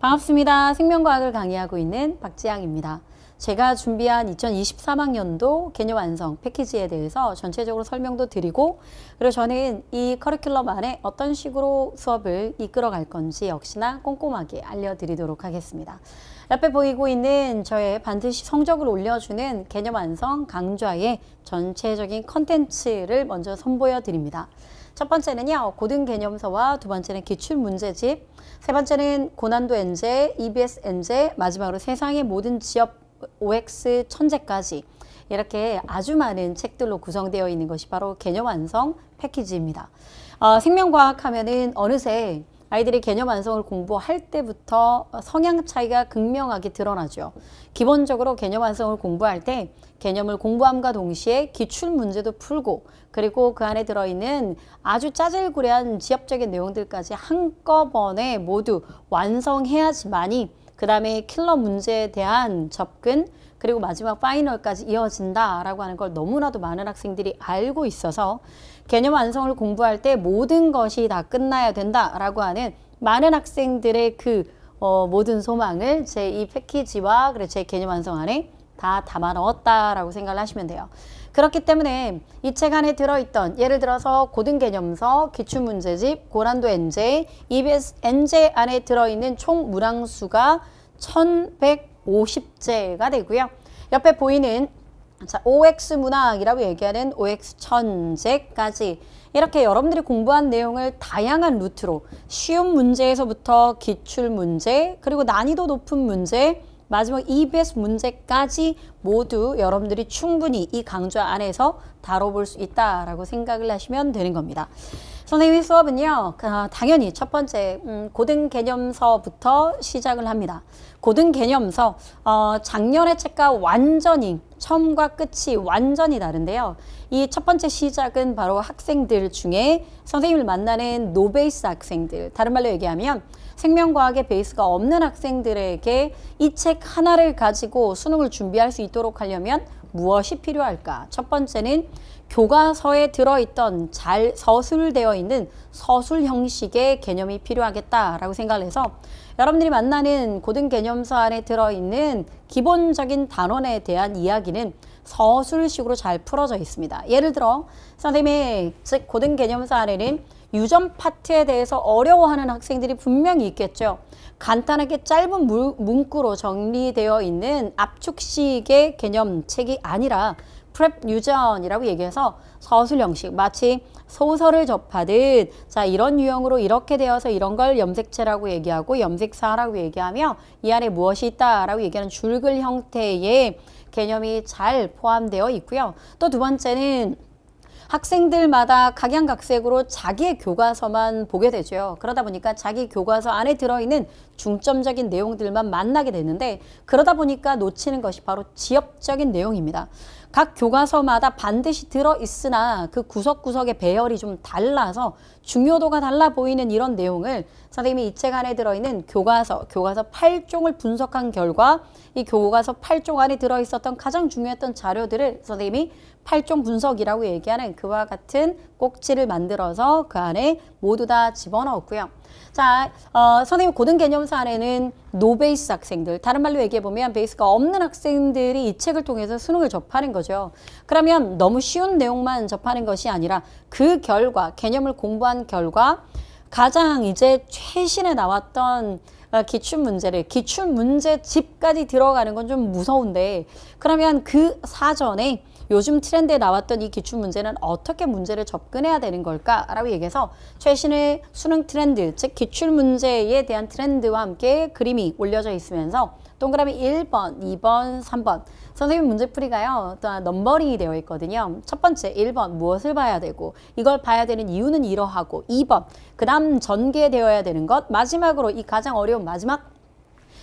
반갑습니다. 생명과학을 강의하고 있는 박지향입니다. 제가 준비한 2023학년도 개념 완성 패키지에 대해서 전체적으로 설명도 드리고 그리고 저는 이 커리큘럼 안에 어떤 식으로 수업을 이끌어 갈 건지 역시나 꼼꼼하게 알려드리도록 하겠습니다. 옆에 보이고 있는 저의 반드시 성적을 올려주는 개념 완성 강좌의 전체적인 컨텐츠를 먼저 선보여 드립니다. 첫 번째는요. 고등 개념서와 두 번째는 기출 문제집, 세 번째는 고난도 엔제, EBS 엔제, 마지막으로 세상의 모든 지역 OX 천재까지 이렇게 아주 많은 책들로 구성되어 있는 것이 바로 개념 완성 패키지입니다. 어, 생명과학 하면은 어느새 아이들이 개념 완성을 공부할 때부터 성향 차이가 극명하게 드러나죠. 기본적으로 개념 완성을 공부할 때 개념을 공부함과 동시에 기출 문제도 풀고 그리고 그 안에 들어있는 아주 짜질구레한 지엽적인 내용들까지 한꺼번에 모두 완성해야지만이 그 다음에 킬러 문제에 대한 접근 그리고 마지막 파이널까지 이어진다라고 하는 걸 너무나도 많은 학생들이 알고 있어서 개념 완성을 공부할 때 모든 것이 다 끝나야 된다라고 하는 많은 학생들의 그 어, 모든 소망을 제 이 패키지와 제 개념 완성 안에 다 담아 넣었다라고 생각을 하시면 돼요. 그렇기 때문에 이 책 안에 들어있던 예를 들어서 고등개념서, 기출문제집, 고난도 엔제, EBS 엔제 안에 들어있는 총 문항수가 천백오십제가 되고요. 옆에 보이는 자, OX 문학이라고 얘기하는 OX 천재까지 이렇게 여러분들이 공부한 내용을 다양한 루트로 쉬운 문제에서부터 기출 문제 그리고 난이도 높은 문제 마지막 EBS 문제까지 모두 여러분들이 충분히 이 강좌 안에서 다뤄볼 수 있다라고 생각을 하시면 되는 겁니다. 선생님 의 수업은요, 그, 아, 당연히 첫 번째 음, 고등 개념서부터 시작을 합니다. 고등 개념서, 어, 작년의 책과 완전히 처음과 끝이 완전히 다른데요. 이 첫 번째 시작은 바로 학생들 중에 선생님을 만나는 노베이스 학생들, 다른 말로 얘기하면 생명과학의 베이스가 없는 학생들에게 이 책 하나를 가지고 수능을 준비할 수 있도록 하려면 무엇이 필요할까? 첫 번째는 교과서에 들어있던 잘 서술되어 있는 서술 형식의 개념이 필요하겠다라고 생각을 해서 여러분들이 만나는 고등 개념서 안에 들어있는 기본적인 단원에 대한 이야기는 서술식으로 잘 풀어져 있습니다. 예를 들어 선생님의 즉 고등 개념서 안에는 유전 파트에 대해서 어려워하는 학생들이 분명히 있겠죠. 간단하게 짧은 문구로 정리되어 있는 압축식의 개념책이 아니라 프랩 유전이라고 얘기해서 서술 형식 마치 소설을 접하듯 자 이런 유형으로 이렇게 되어서 이런 걸 염색체라고 얘기하고 염색사라고 얘기하며 이 안에 무엇이 있다라고 얘기하는 줄글 형태의 개념이 잘 포함되어 있고요. 또 두 번째는 학생들마다 각양각색으로 자기의 교과서만 보게 되죠. 그러다 보니까 자기 교과서 안에 들어있는 중점적인 내용들만 만나게 되는데 그러다 보니까 놓치는 것이 바로 지역적인 내용입니다. 각 교과서마다 반드시 들어 있으나 그 구석구석의 배열이 좀 달라서 중요도가 달라 보이는 이런 내용을 선생님이 이 책 안에 들어있는 교과서, 교과서 8종을 분석한 결과 이 교과서 8종 안에 들어있었던 가장 중요했던 자료들을 선생님이 8종 분석이라고 얘기하는 그와 같은 꼭지를 만들어서 그 안에 모두 다 집어넣었고요. 자, 어, 선생님 고등 개념사 안에는 노베이스 학생들, 다른 말로 얘기해보면 베이스가 없는 학생들이 이 책을 통해서 수능을 접하는 거죠. 그러면 너무 쉬운 내용만 접하는 것이 아니라 그 결과, 개념을 공부한 결과 가장 이제 최신에 나왔던 기출 문제를 기출 문제집까지 들어가는 건 좀 무서운데 그러면 그 사전에 요즘 트렌드에 나왔던 이 기출 문제는 어떻게 문제를 접근해야 되는 걸까라고 얘기해서 최신의 수능 트렌드 즉 기출 문제에 대한 트렌드와 함께 그림이 올려져 있으면서 동그라미 1번, 2번, 3번. 선생님 문제풀이가요. 또한 넘버링이 되어 있거든요. 첫 번째 1번 무엇을 봐야 되고 이걸 봐야 되는 이유는 이러하고 2번 그 다음 전개되어야 되는 것 마지막으로 이 가장 어려운 마지막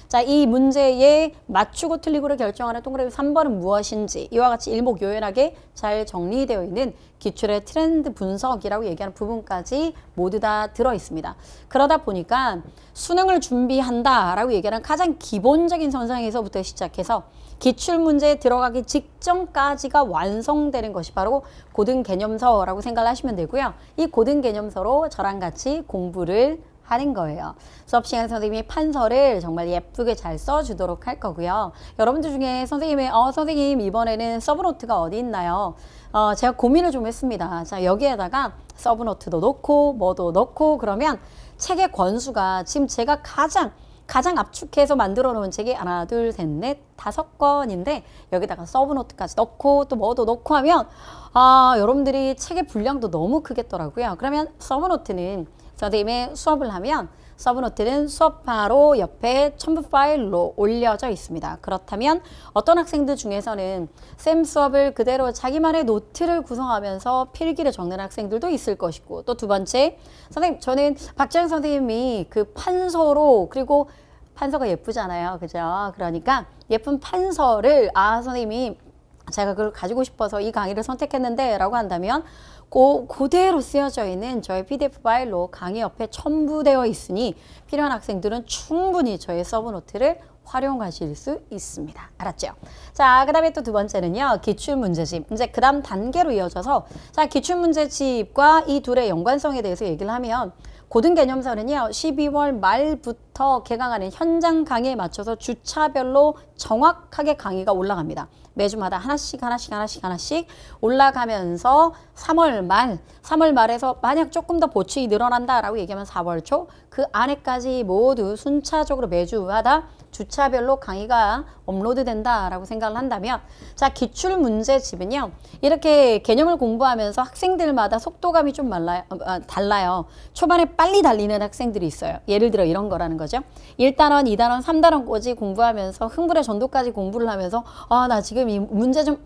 자, 이 문제에 맞추고 틀리고를 결정하는 동그라미 3번은 무엇인지 이와 같이 일목요연하게 잘 정리되어 있는 기출의 트렌드 분석이라고 얘기하는 부분까지 모두 다 들어 있습니다. 그러다 보니까 수능을 준비한다라고 얘기하는 가장 기본적인 선상에서부터 시작해서 기출 문제에 들어가기 직전까지가 완성되는 것이 바로 고등 개념서라고 생각을 하시면 되고요. 이 고등 개념서로 저랑 같이 공부를 하는 거예요. 수업 시간 선생님이 판서를 정말 예쁘게 잘 써주도록 할 거고요. 여러분들 중에 선생님의 어 선생님 이번에는 서브노트가 어디 있나요? 어 제가 고민을 좀 했습니다. 자 여기에다가 서브노트도 넣고 뭐도 넣고 그러면 책의 권수가 지금 제가 가장 가장 압축해서 만들어 놓은 책이 하나 둘셋넷 다섯 권인데 여기다가 서브노트까지 넣고 또 뭐도 넣고 하면 아 여러분들이 책의 분량도 너무 크겠더라고요 그러면 서브노트는 자, 그다음에 수업을 하면 서브 노트는 수업 바로 옆에 첨부 파일로 올려져 있습니다. 그렇다면 어떤 학생들 중에서는 쌤 수업을 그대로 자기만의 노트를 구성하면서 필기를 적는 학생들도 있을 것이고 또 두 번째 선생님 저는 박지영 선생님이 그 판서로 그리고 판서가 예쁘잖아요. 그죠? 그러니까 예쁜 판서를 아 선생님이 제가 그걸 가지고 싶어서 이 강의를 선택했는데 라고 한다면 고, 그대로 쓰여져 있는 저의 PDF 파일로 강의 옆에 첨부되어 있으니 필요한 학생들은 충분히 저의 서브노트를 활용하실 수 있습니다. 알았죠? 자, 그 다음에 또 두 번째는요. 기출문제집. 이제 그 다음 단계로 이어져서 자 기출문제집과 이 둘의 연관성에 대해서 얘기를 하면 고등 개념서는요. 12월 말부터 개강하는 현장 강의에 맞춰서 주차별로 정확하게 강의가 올라갑니다. 매주마다 하나씩 하나씩 하나씩 하나씩 올라가면서 3월 말, 3월 말에서 만약 조금 더 보충이 늘어난다라고 얘기하면 4월 초 그 안에까지 모두 순차적으로 매주마다 주차별로 강의가 업로드된다라고 생각을 한다면 자 기출 문제집은요 이렇게 개념을 공부하면서 학생들마다 속도감이 좀 말라요, 어, 어 달라요 초반에 빨리 달리는 학생들이 있어요 예를 들어 이런 거라는 거죠 1단원, 2단원, 3단원까지 공부하면서 흥분의 전도까지 공부를 하면서 아 나 지금 선이 문제 좀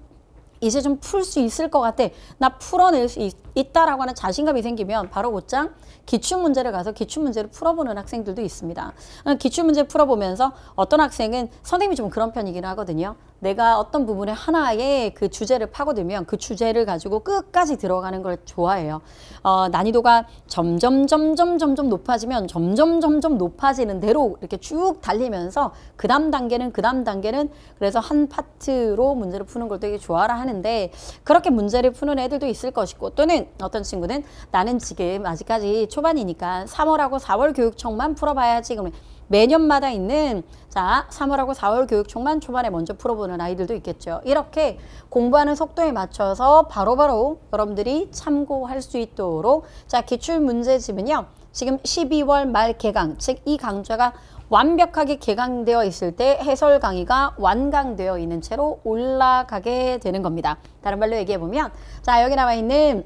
이제 좀 풀 수 있을 것 같아. 나 풀어낼 수 있, 다라고 하는 자신감이 생기면 바로 곧장 기출문제를 가서 기출문제를 풀어보는 학생들도 있습니다. 어, 기출문제 풀어보면서 어떤 학생은 선생님이 좀 그런 편이긴 하거든요. 내가 어떤 부분에 하나의 그 주제를 파고들면 그 주제를 가지고 끝까지 들어가는 걸 좋아해요. 어, 난이도가 점점 점점 점점 높아지면 점점 점점 높아지는 대로 이렇게 쭉 달리면서 그 다음 단계는 그 다음 단계는 그래서 한 파트로 문제를 푸는 걸 되게 좋아라 하는데 그렇게 문제를 푸는 애들도 있을 것이고 또는 어떤 친구는 나는 지금 아직까지 초반이니까 3월하고 4월 교육청만 풀어봐야지 그러면 매년마다 있는 자 3월하고 4월 교육총만 초반에 먼저 풀어보는 아이들도 있겠죠. 이렇게 공부하는 속도에 맞춰서 바로바로 바로 여러분들이 참고할 수 있도록 자 기출문제집은요. 지금 12월 말 개강, 즉 이 강좌가 완벽하게 개강되어 있을 때 해설 강의가 완강되어 있는 채로 올라가게 되는 겁니다. 다른 말로 얘기해보면 자 여기 나와 있는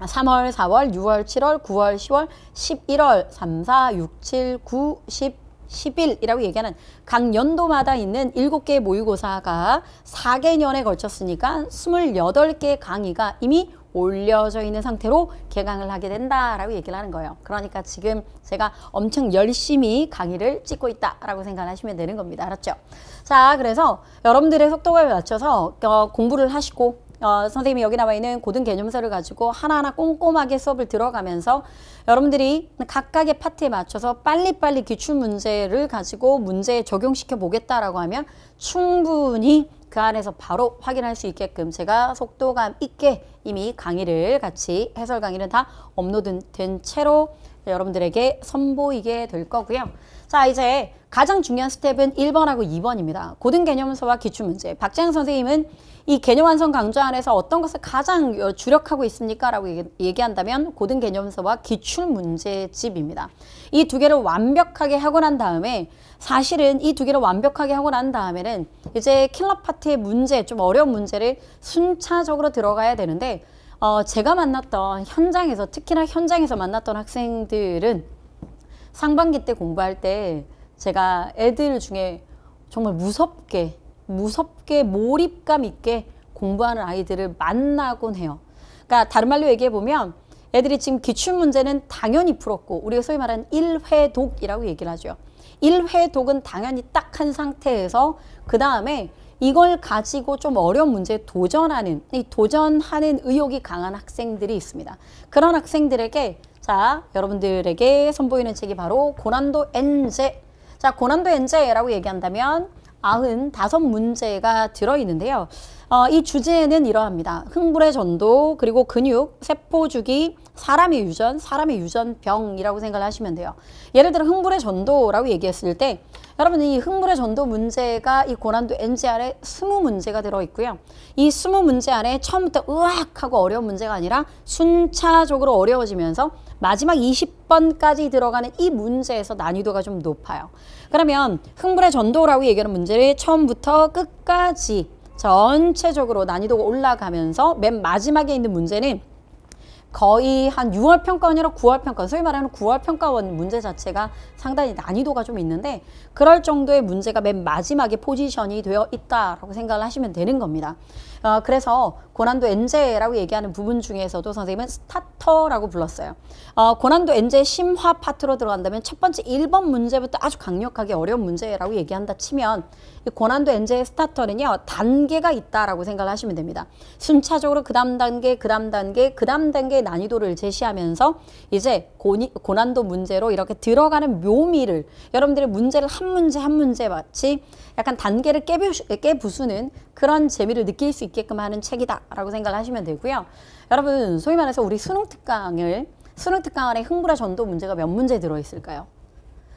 3월, 4월, 6월, 7월, 9월, 10월, 11월, 3, 4, 6, 7, 9, 10, 10일이라고 얘기하는 각 연도마다 있는 7개의 모의고사가 4개년에 걸쳤으니까 28개의 강의가 이미 올려져 있는 상태로 개강을 하게 된다라고 얘기를 하는 거예요. 그러니까 지금 제가 엄청 열심히 강의를 찍고 있다라고 생각하시면 되는 겁니다. 알았죠? 자, 그래서 여러분들의 속도에 감 맞춰서 어, 공부를 하시고 어, 선생님이 여기 나와 있는 고등 개념서를 가지고 하나하나 꼼꼼하게 수업을 들어가면서 여러분들이 각각의 파트에 맞춰서 빨리빨리 기출 문제를 가지고 문제에 적용시켜 보겠다라고 하면 충분히 그 안에서 바로 확인할 수 있게끔 제가 속도감 있게 이미 강의를 같이 해설 강의는 다 업로드 된 채로 여러분들에게 선보이게 될 거고요. 자 이제 가장 중요한 스텝은 1번하고 2번입니다. 고등 개념서와 기출문제. 박재영 선생님은 이 개념 완성 강좌 안에서 어떤 것을 가장 어, 주력하고 있습니까? 라고 얘기한다면 고등 개념서와 기출문제집입니다. 이 두 개를 완벽하게 하고 난 다음에 사실은 이 두 개를 완벽하게 하고 난 다음에는 이제 킬러 파트의 문제, 좀 어려운 문제를 순차적으로 들어가야 되는데 어, 제가 만났던 현장에서 특히나 현장에서 만났던 학생들은 상반기 때 공부할 때 제가 애들 중에 정말 무섭게 무섭게 몰입감 있게 공부하는 아이들을 만나곤 해요. 그러니까 다른 말로 얘기해 보면 애들이 지금 기출 문제는 당연히 풀었고 우리가 소위 말하는 일회독이라고 얘기를 하죠. 일회독은 당연히 딱 한 상태에서 그 다음에 이걸 가지고 좀 어려운 문제에 도전하는 이 도전하는 의욕이 강한 학생들이 있습니다. 그런 학생들에게 자 여러분들에게 선보이는 책이 바로 고난도 엔제 자 고난도 엔제라고 얘기한다면 아흔 다섯 문제가 들어있는데요. 어, 이 주제는 이러합니다. 흥분의 전도, 그리고 근육, 세포주기, 사람의 유전, 사람의 유전병이라고 생각을 하시면 돼요. 예를 들어 흥분의 전도라고 얘기했을 때 여러분 이흥물의 전도 문제가 이 고난도 엔 g r 에 스무 문제가 들어 있고요. 이 스무 문제 안에 처음부터 으악하고 어려운 문제가 아니라 순차적으로 어려워지면서 마지막 20번까지 들어가는 이 문제에서 난이도가 좀 높아요. 그러면 흥물의 전도라고 얘기하는 문제를 처음부터 끝까지 전체적으로 난이도가 올라가면서 맨 마지막에 있는 문제는 거의 한 6월 평가 아니라 9월 평가 소위 말하는 9월 평가원 문제 자체가 상당히 난이도가 좀 있는데 그럴 정도의 문제가 맨 마지막에 포지션이 되어 있다라고 생각을 하시면 되는 겁니다. 어, 그래서 고난도 엔제라고 얘기하는 부분 중에서도 선생님은 스타터라고 불렀어요. 어, 고난도 엔제 심화 파트로 들어간다면 첫 번째 1번 문제부터 아주 강력하게 어려운 문제라고 얘기한다 치면 고난도 엔제의 스타터는요. 단계가 있다라고 생각 하시면 됩니다. 순차적으로 그 다음 단계, 그 다음 단계, 그 다음 단계 난이도를 제시하면서 이제 고니, 고난도 문제로 이렇게 들어가는 묘미를 여러분들의 문제를 한 문제 한 문제 마치 약간 단계를 깨부, 수는 그런 재미를 느낄 수 있게끔 하는 책이다라고 생각하시면 되고요. 여러분 소위 말해서 우리 수능 특강을 수능 특강 안에 흥부라 전도 문제가 몇 문제 들어있을까요?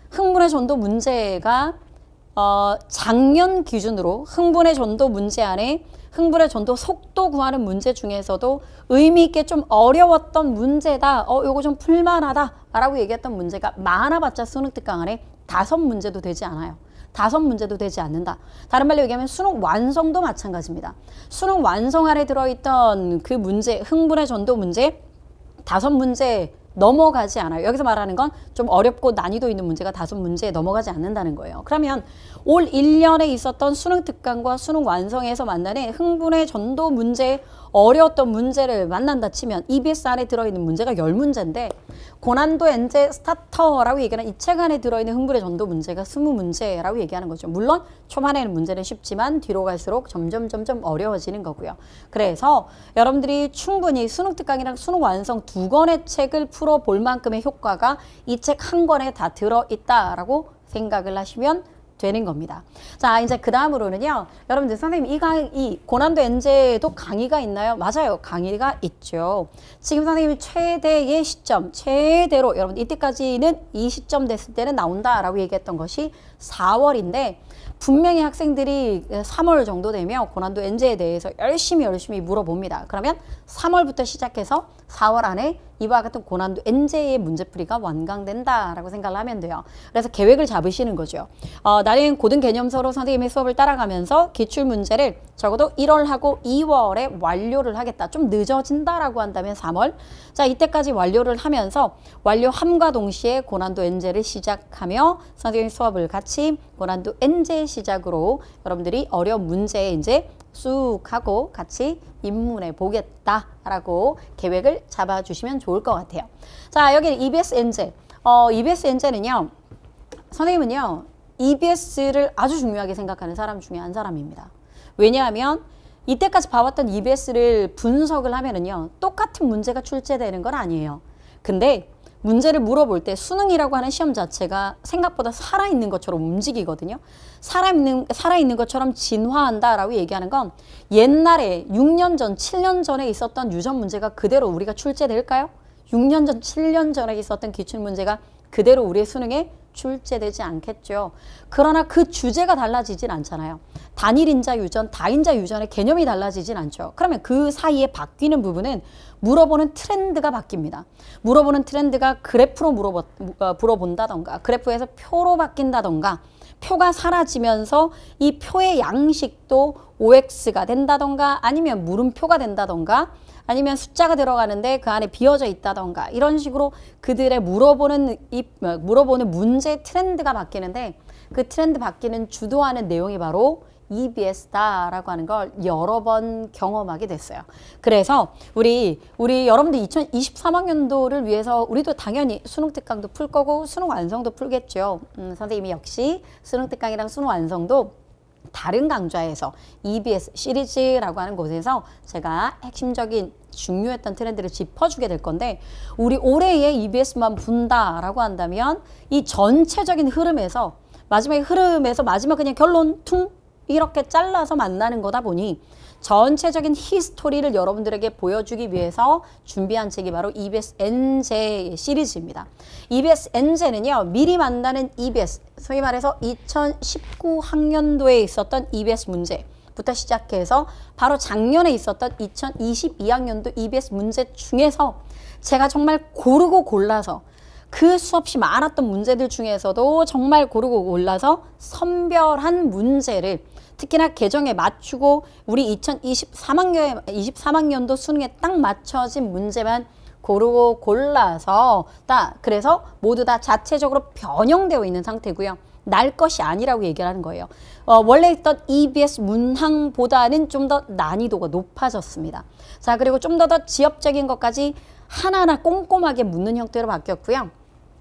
흥부라 전도 문제가 어, 작년 기준으로 흥분의 전도 문제 안에 흥분의 전도 속도 구하는 문제 중에서도 의미 있게 좀 어려웠던 문제다. 어, 요거 좀 풀만하다라고 얘기했던 문제가 많아봤자 수능 특강 안에 다섯 문제도 되지 않아요. 다섯 문제도 되지 않는다. 다른 말로 얘기하면 수능 완성도 마찬가지입니다. 수능 완성 안에 들어있던 그 문제, 흥분의 전도 문제 다섯 문제 넘어가지 않아요. 여기서 말하는 건 좀 어렵고 난이도 있는 문제가 다소 문제에 넘어가지 않는다는 거예요. 그러면 올 1년에 있었던 수능 특강과 수능 완성에서 만나는 흥분의 전도 문제, 어려웠던 문제를 만난다 치면 EBS 안에 들어있는 문제가 열문제인데 고난도 엔제 스타터라고 얘기하는 이 책 안에 들어있는 흥분의 전도 문제가 스무 문제라고 얘기하는 거죠. 물론 초반에는 문제는 쉽지만 뒤로 갈수록 점점 점점 어려워지는 거고요. 그래서 여러분들이 충분히 수능 특강이랑 수능 완성 두 권의 책을 풀어볼 만큼의 효과가 이 책 한 권에 다 들어있다라고 생각을 하시면 되는 겁니다. 자, 이제 그 다음으로는요. 여러분들 선생님 이 강의 이 고난도 엔제도 강의가 있나요? 맞아요. 강의가 있죠. 지금 선생님이 최대의 시점, 최대로 여러분 이때까지는 이 시점 됐을 때는 나온다라고 얘기했던 것이 4월인데 분명히 학생들이 3월 정도 되면 고난도 엔제에 대해서 열심히 열심히 물어봅니다. 그러면 3월부터 시작해서 4월 안에 이와 같은 고난도 엔제의 문제풀이가 완강된다라고 생각을 하면 돼요. 그래서 계획을 잡으시는 거죠. 어, 나는 고등 개념서로 선생님의 수업을 따라가면서 기출 문제를 적어도 1월하고 2월에 완료를 하겠다. 좀 늦어진다라고 한다면 3월. 자 이때까지 완료를 하면서 완료함과 동시에 고난도 엔제를 시작하며 선생님 수업을 같이 고난도 엔제 시작으로 여러분들이 어려운 문제에 이제 쑥 하고 같이 입문해 보겠다. 라고 계획을 잡아주시면 좋을 것 같아요. 자, 여기 EBS 엔젤. 어, EBS 엔젤은요, 선생님은요, EBS를 아주 중요하게 생각하는 사람 중에 한 사람입니다. 왜냐하면 이때까지 봐왔던 EBS를 분석을 하면은요, 똑같은 문제가 출제되는 건 아니에요. 근데 문제를 물어볼 때 수능이라고 하는 시험 자체가 생각보다 살아있는 것처럼 움직이거든요. 살아있는, 살아있는 것처럼 진화한다라고 얘기하는 건 옛날에 6년 전, 7년 전에 있었던 유전 문제가 그대로 우리가 출제될까요? 6년 전, 7년 전에 있었던 기출 문제가 그대로 우리의 수능에 출제되지 않겠죠. 그러나 그 주제가 달라지진 않잖아요. 단일인자 유전, 다인자 유전의 개념이 달라지진 않죠. 그러면 그 사이에 바뀌는 부분은 물어보는 트렌드가 바뀝니다. 물어보는 트렌드가 그래프로 물어보, 어, 물어본다던가 그래프에서 표로 바뀐다던가 표가 사라지면서 이 표의 양식도 OX가 된다던가 아니면 물음표가 된다던가 아니면 숫자가 들어가는데 그 안에 비어져 있다던가 이런 식으로 그들의 물어보는 입, 어, 물어보는 문제 트렌드가 바뀌는데 그 트렌드 바뀌는 주도하는 내용이 바로 EBS다라고 하는 걸 여러 번 경험하게 됐어요. 그래서 우리 우리 여러분들 2023학년도를 위해서 우리도 당연히 수능 특강도 풀 거고 수능 완성도 풀겠죠. 음, 선생님이 역시 수능 특강이랑 수능 완성도 다른 강좌에서 EBS 시리즈라고 하는 곳에서 제가 핵심적인 중요했던 트렌드를 짚어주게 될 건데 우리 올해의 EBS만 분다라고 한다면 이 전체적인 흐름에서 마지막에 흐름에서 마지막 그냥 결론 퉁 이렇게 잘라서 만나는 거다 보니 전체적인 히스토리를 여러분들에게 보여주기 위해서 준비한 책이 바로 EBS NJ 시리즈입니다. EBS NJ는요. 미리 만나는 EBS, 소위 말해서 2019학년도에 있었던 EBS 문제 부터 시작해서 바로 작년에 있었던 2022학년도 EBS 문제 중에서 제가 정말 고르고 골라서 그 수없이 많았던 문제들 중에서도 정말 고르고 골라서 선별한 문제를 특히나 개정에 맞추고 우리 2023학년, 23학년도 수능에 딱 맞춰진 문제만 고르고 골라서 딱 그래서 모두 다 자체적으로 변형되어 있는 상태고요. 날 것이 아니라고 얘기하는 거예요. 어, 원래 있던 EBS 문항보다는 좀 더 난이도가 높아졌습니다. 자 그리고 좀 더 더 지엽적인 것까지 하나하나 꼼꼼하게 묻는 형태로 바뀌었고요.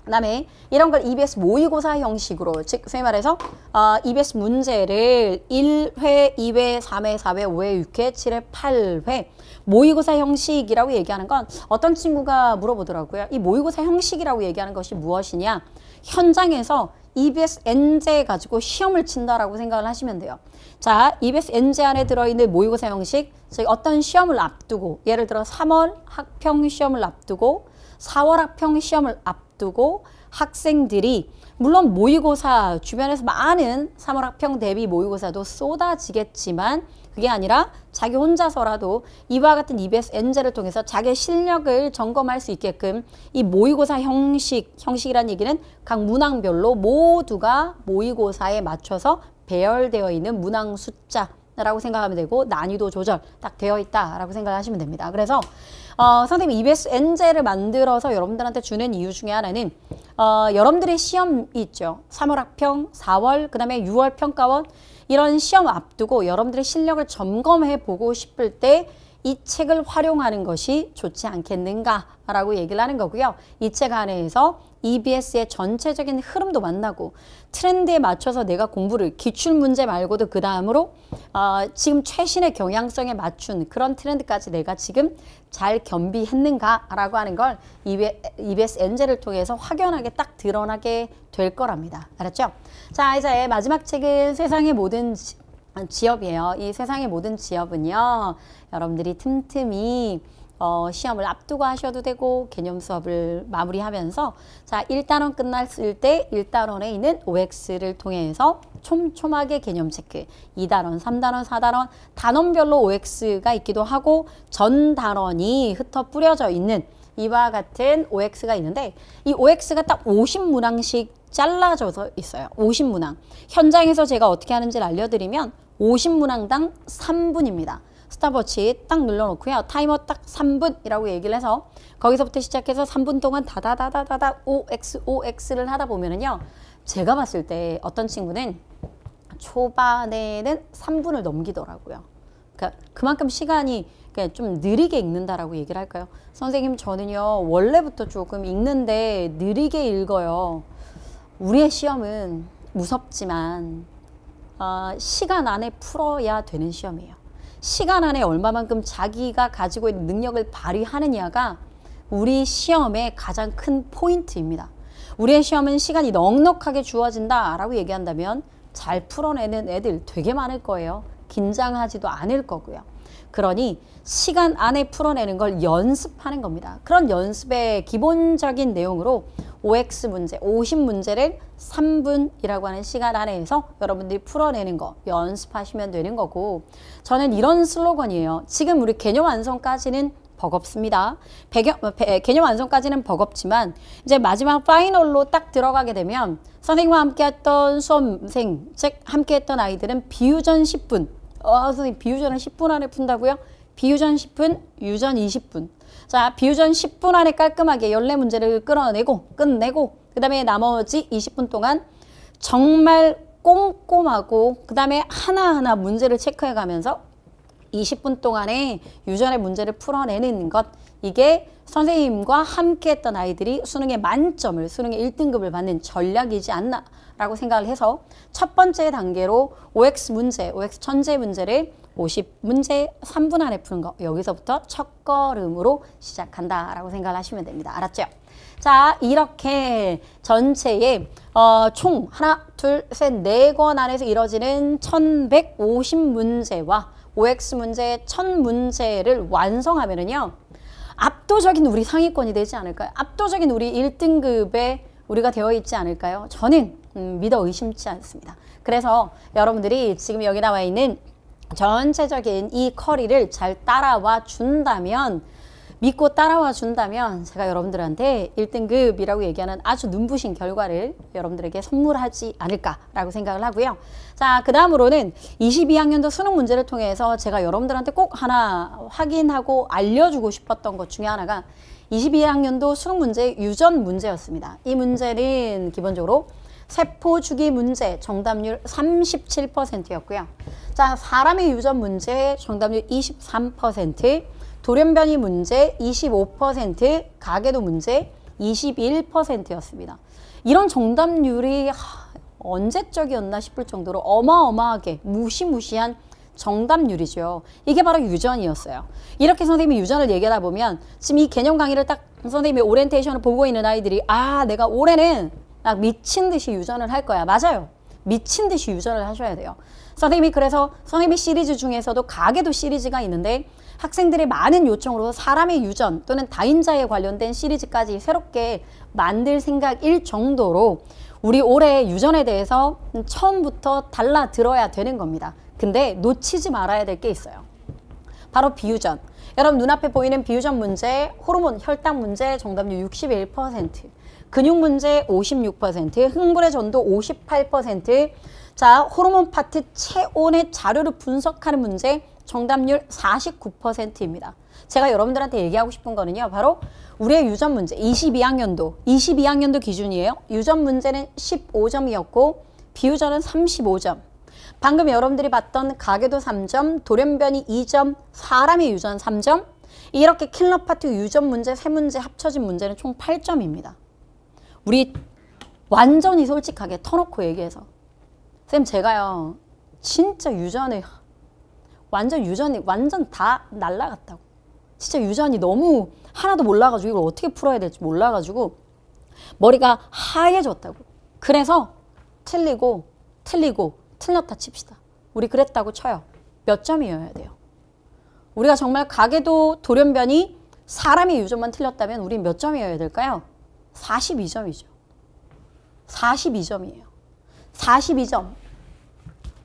그다음에 이런 걸 EBS 모의고사 형식으로 즉 소위 말해서 어, EBS 문제를 1회, 2회, 3회, 4회, 5회, 6회, 7회, 8회 모의고사 형식이라고 얘기하는 건 어떤 친구가 물어보더라고요. 이 모의고사 형식이라고 얘기하는 것이 무엇이냐? 현장에서 EBS NJ 가지고 시험을 친다라고 생각을 하시면 돼요. 자, EBS NJ 안에 들어있는 모의고사 형식, 즉 어떤 시험을 앞두고 예를 들어 3월 학평 시험을 앞두고 4월 학평 시험을 앞두고 앞두고 학생들이 물론 모의고사 주변에서 많은 3월 학평 대비 모의고사도 쏟아지겠지만 그게 아니라 자기 혼자서라도 이와 같은 EBS 엔젤을 통해서 자기의 실력을 점검할 수 있게끔 이 모의고사 형식, 형식이란 얘기는 각 문항별로 모두가 모의고사에 맞춰서 배열되어 있는 문항 숫자 라고 생각하면 되고 난이도 조절 딱 되어 있다 라고 생각하시면 됩니다 그래서 어, 선생님 EBS 엔젤을 만들어서 여러분들한테 주는 이유 중에 하나는 어, 여러분들의 시험이 있죠 3월 학평 4월 그 다음에 6월 평가원 이런 시험 앞두고 여러분들의 실력을 점검해 보고 싶을 때이 책을 활용하는 것이 좋지 않겠는가라고 얘기를 하는 거고요. 이 책 안에서 EBS의 전체적인 흐름도 만나고 트렌드에 맞춰서 내가 공부를 기출 문제 말고도 그 다음으로 어, 지금 최신의 경향성에 맞춘 그런 트렌드까지 내가 지금 잘 겸비했는가라고 하는 걸 EBS e 엔젤을 통해서 확연하게 딱 드러나게 될 거랍니다. 알았죠? 자 이제 마지막 책은 세상의 모든 지업이에요. 이 세상의 모든 지업은요. 여러분들이 틈틈이 어, 시험을 앞두고 하셔도 되고 개념 수업을 마무리하면서 자 1단원 끝났을 때 1단원에 있는 OX를 통해서 촘촘하게 개념 체크 2단원, 3단원, 4단원 단원별로 OX가 있기도 하고 전 단원이 흩어 뿌려져 있는 이와 같은 OX가 있는데 이 OX가 딱 50문항씩 잘라져서 있어요. 50문항. 현장에서 제가 어떻게 하는지를 알려드리면 50문항당 3분입니다. 스탑워치 딱 눌러놓고요. 타이머 딱 3분이라고 얘기를 해서 거기서부터 시작해서 3분 동안 다다다다다다 OX, OX를 하다 보면은요. 제가 봤을 때 어떤 친구는 초반에는 3분을 넘기더라고요. 그러니까 그만큼 시간이 좀 느리게 읽는다라고 얘기를 할까요? 선생님 저는요 원래부터 조금 읽는데 느리게 읽어요. 우리의 시험은 무섭지만 어, 시간 안에 풀어야 되는 시험이에요. 시간 안에 얼마만큼 자기가 가지고 있는 능력을 발휘하느냐가 우리 시험의 가장 큰 포인트입니다. 우리의 시험은 시간이 넉넉하게 주어진다라고 얘기한다면 잘 풀어내는 애들 되게 많을 거예요. 긴장하지도 않을 거고요. 그러니 시간 안에 풀어내는 걸 연습하는 겁니다. 그런 연습의 기본적인 내용으로 OX 문제, 50문제를 3분이라고 하는 시간 안에서 여러분들이 풀어내는 거 연습하시면 되는 거고 저는 이런 슬로건이에요. 지금 우리 개념 완성까지는 버겁습니다. 배경, 배, 개념 완성까지는 버겁지만 이제 마지막 파이널로 딱 들어가게 되면 선생님과 함께했던 수험생, 즉 함께했던 아이들은 비유전 10분 어, 선생님 비유전을 10분 안에 푼다고요? 비유전 10분, 유전 20분. 자, 비유전 10분 안에 깔끔하게 연례 문제를 끌어내고 끝내고 그 다음에 나머지 20분 동안 정말 꼼꼼하고 그 다음에 하나하나 문제를 체크해 가면서 20분 동안에 유전의 문제를 풀어내는 것 이게 선생님과 함께 했던 아이들이 수능의 만점을 수능의 일등급을 받는 전략이지 않나 라고 생각을 해서 첫 번째 단계로 OX 문제, OX 천재 문제를 50문제 3분 안에 푸는 거 여기서부터 첫 걸음으로 시작한다 라고 생각 하시면 됩니다. 알았죠? 자 이렇게 전체의 어, 총 하나 둘 셋 네 권 안에서 이뤄지는 1150문제와 OX 문제 1000문제를 완성하면은요 압도적인 우리 상위권이 되지 않을까요? 압도적인 우리 1등급에 우리가 되어 있지 않을까요? 저는 음, 믿어 의심치 않습니다. 그래서 여러분들이 지금 여기 나와 있는 전체적인 이 커리를 잘 따라와 준다면 믿고 따라와 준다면 제가 여러분들한테 1등급이라고 얘기하는 아주 눈부신 결과를 여러분들에게 선물하지 않을까라고 생각을 하고요. 자, 그 다음으로는 22학년도 수능 문제를 통해서 제가 여러분들한테 꼭 하나 확인하고 알려주고 싶었던 것 중에 하나가 22학년도 수능 문제 유전 문제였습니다. 이 문제는 기본적으로 세포 주기 문제 정답률 37%였고요. 자, 사람의 유전 문제 정답률 23%, 돌연변이 문제 25%, 가계도 문제 21%였습니다. 이런 정답률이 언제적이었나 싶을 정도로 어마어마하게 무시무시한 정답률이죠. 이게 바로 유전이었어요. 이렇게 선생님이 유전을 얘기하다 보면 지금 이 개념 강의를 딱 선생님이 오리엔테이션을 보고 있는 아이들이 아 내가 올해는 막 미친 듯이 유전을 할 거야. 맞아요. 미친 듯이 유전을 하셔야 돼요. 선생님이 그래서 선생님이 시리즈 중에서도 가계도 시리즈가 있는데 학생들의 많은 요청으로 사람의 유전 또는 다인자에 관련된 시리즈까지 새롭게 만들 생각일 정도로 우리 올해 유전에 대해서 처음부터 달라 들어야 되는 겁니다. 근데 놓치지 말아야 될 게 있어요. 바로 비유전. 여러분 눈앞에 보이는 비유전 문제, 호르몬 혈당 문제 정답률 61%. 근육 문제 56%, 흥분의 전도 58%, 자 호르몬 파트 체온의 자료를 분석하는 문제 정답률 49%입니다. 제가 여러분들한테 얘기하고 싶은 거는요. 바로 우리의 유전 문제 22학년도 22학년도 기준이에요. 유전 문제는 15점이었고 비유전은 35점. 방금 여러분들이 봤던 가계도 3점, 돌연변이 2점, 사람의 유전 3점 이렇게 킬러 파트 유전 문제 세문제 합쳐진 문제는 총 8점입니다. 우리 완전히 솔직하게 터놓고 얘기해서 쌤 제가요 진짜 유전에 완전 유전이 완전 다 날라갔다고 진짜 유전이 너무 하나도 몰라가지고 이걸 어떻게 풀어야 될지 몰라가지고 머리가 하얘졌다고 그래서 틀리고 틀리고 틀렸다 칩시다 우리 그랬다고 쳐요 몇 점이어야 돼요 우리가 정말 가게도 돌연변이 사람이 유전만 틀렸다면 우린 몇 점이어야 될까요? 42점이죠. 42점이에요. 42점.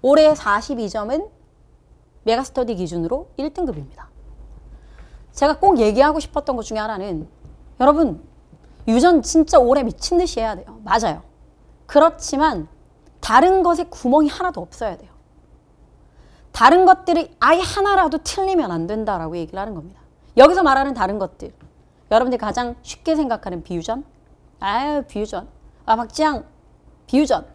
올해 42점은 메가스터디 기준으로 1등급입니다. 제가 꼭 얘기하고 싶었던 것 중에 하나는 여러분 유전 진짜 오래 미친 듯이 해야 돼요. 맞아요. 그렇지만 다른 것에 구멍이 하나도 없어야 돼요. 다른 것들이 아예 하나라도 틀리면 안 된다라고 얘기를 하는 겁니다. 여기서 말하는 다른 것들. 여러분들이 가장 쉽게 생각하는 비유전, 아유 비유전 아 박지향 비유전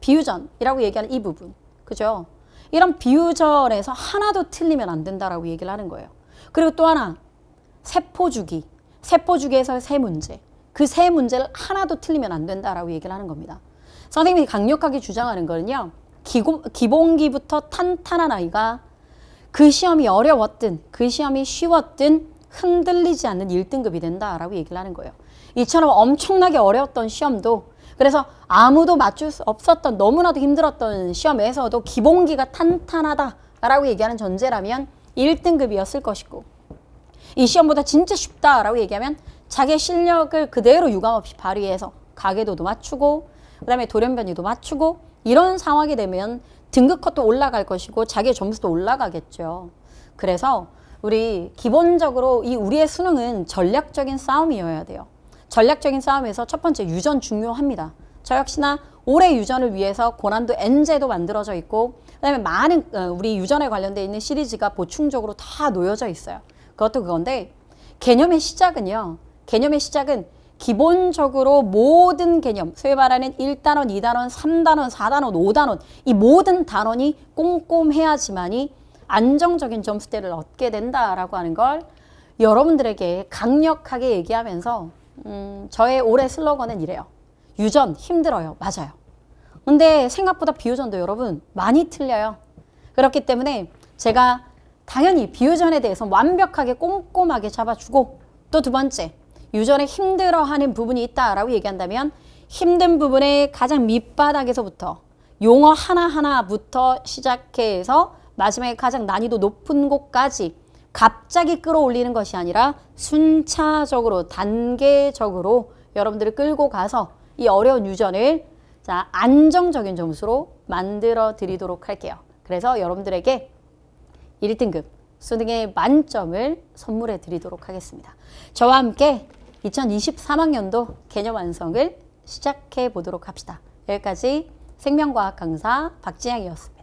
비유전이라고 얘기하는 이 부분 그죠 이런 비유전에서 하나도 틀리면 안 된다라고 얘기를 하는 거예요 그리고 또 하나 세포주기 세포주기에서 세 문제 그 세 문제를 하나도 틀리면 안 된다라고 얘기를 하는 겁니다 선생님이 강력하게 주장하는 거는요 기고, 기본기부터 탄탄한 아이가 그 시험이 어려웠든 그 시험이 쉬웠든 흔들리지 않는 1등급이 된다라고 얘기를 하는 거예요. 이처럼 엄청나게 어려웠던 시험도 그래서 아무도 맞출 수 없었던 너무나도 힘들었던 시험에서도 기본기가 탄탄하다라고 얘기하는 전제라면 1등급이었을 것이고 이 시험보다 진짜 쉽다라고 얘기하면 자기 실력을 그대로 유감없이 발휘해서 가계도도 맞추고 그다음에 돌연변이도 맞추고 이런 상황이 되면 등급 컷도 올라갈 것이고 자기의 점수도 올라가겠죠. 그래서 우리 기본적으로 이 우리의 수능은 전략적인 싸움이어야 돼요. 전략적인 싸움에서 첫 번째 유전 중요합니다. 저 역시나 올해 유전을 위해서 고난도 N제도 만들어져 있고 그다음에 많은 어, 우리 유전에 관련돼 있는 시리즈가 보충적으로 다 놓여져 있어요. 그것도 그건데 개념의 시작은요. 개념의 시작은 기본적으로 모든 개념, 소위 말하는 1단원, 2단원, 3단원, 4단원, 5단원 이 모든 단원이 꼼꼼해야지만이 안정적인 점수대를 얻게 된다라고 하는 걸 여러분들에게 강력하게 얘기하면서 음, 저의 올해 슬로건은 이래요. 유전 힘들어요. 맞아요. 근데 생각보다 비유전도 여러분 많이 틀려요. 그렇기 때문에 제가 당연히 비유전에 대해서 완벽하게 꼼꼼하게 잡아주고 또 두 번째 유전에 힘들어하는 부분이 있다라고 얘기한다면 힘든 부분의 가장 밑바닥에서부터 용어 하나하나부터 시작해서 마지막에 가장 난이도 높은 곳까지 갑자기 끌어올리는 것이 아니라 순차적으로 단계적으로 여러분들을 끌고 가서 이 어려운 유전을 자 안정적인 점수로 만들어 드리도록 할게요. 그래서 여러분들에게 1등급 수능의 만점을 선물해 드리도록 하겠습니다. 저와 함께 2023학년도 개념 완성을 시작해 보도록 합시다. 여기까지 생명과학 강사 박지향이었습니다.